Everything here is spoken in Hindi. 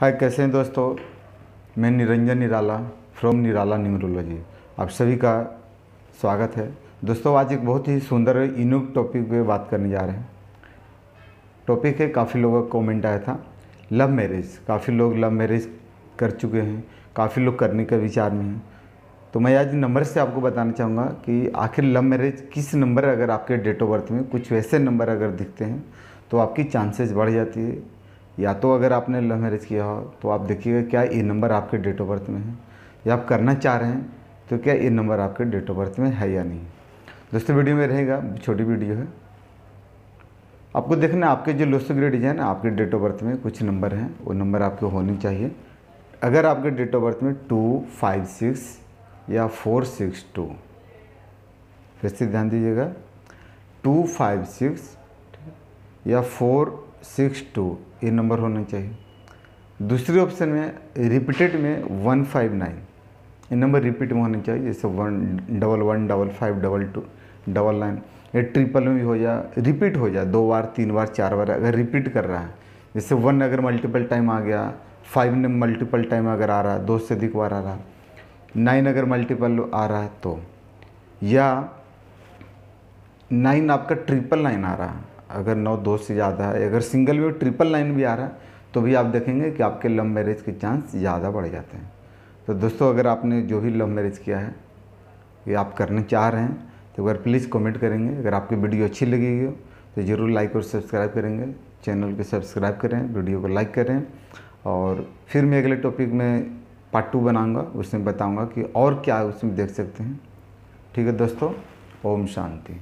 हाय कैसे हैं दोस्तों मैं निरंजन निराला फ्रॉम निराला न्यूमरोलॉजी आप सभी का स्वागत है दोस्तों आज एक बहुत ही सुंदर यूनिक टॉपिक पे बात करने जा रहे हैं टॉपिक है काफ़ी लोगों का कमेंट आया था लव मैरिज काफ़ी लोग लव मैरिज कर चुके हैं काफ़ी लोग करने के विचार में हैं तो मैं आज नंबर से आपको बताना चाहूँगा कि आखिर लव मैरिज किस नंबर अगर आपके डेट ऑफ बर्थ में कुछ वैसे नंबर अगर दिखते हैं तो आपकी चांसेस बढ़ जाती है या तो अगर आपने लव मैरिज किया हो तो आप देखिएगा क्या ये नंबर आपके डेट ऑफ बर्थ में है या आप करना चाह रहे हैं तो क्या ये नंबर आपके डेट ऑफ बर्थ में है या नहीं दोस्तों वीडियो में रहेगा छोटी वीडियो है आपको देखना आपके जो ग्रेड डिजाइन है आपके डेट ऑफ बर्थ में कुछ नंबर हैं वो नंबर आपके होने चाहिए अगर आपके डेट ऑफ बर्थ में टू फाइव सिक्स या फोर सिक्स टू फिर से ध्यान दीजिएगा टू फाइव सिक्स या फोर सिक्स टू ये नंबर होना चाहिए दूसरे ऑप्शन में रिपीटेड में वन फाइव नाइन ये नंबर रिपीट में होने चाहिए जैसे one double one double five double two double nine ये ट्रिपल में भी हो जाए रिपीट हो जाए दो बार तीन बार चार बार अगर रिपीट कर रहा है जैसे वन अगर मल्टीपल टाइम आ गया फाइव ने मल्टीपल टाइम अगर आ रहा है दो से अधिक बार आ रहा है नाइन अगर मल्टीपल आ रहा है तो या नाइन आपका ट्रिपल नाइन आ रहा है अगर नौ दो से ज़्यादा है अगर सिंगल भी ट्रिपल लाइन भी आ रहा है तो भी आप देखेंगे कि आपके लव मैरिज के चांस ज़्यादा बढ़ जाते हैं तो दोस्तों अगर आपने जो भी लव मैरिज किया है ये आप करना चाह रहे हैं तो अगर प्लीज़ कमेंट करेंगे अगर आपकी वीडियो अच्छी लगेगी तो ज़रूर लाइक और सब्सक्राइब करेंगे चैनल को सब्सक्राइब करें वीडियो को लाइक करें और फिर मैं अगले टॉपिक में पार्ट टू बनाऊँगा उसमें बताऊँगा कि और क्या उसमें देख सकते हैं ठीक है दोस्तों ओम शांति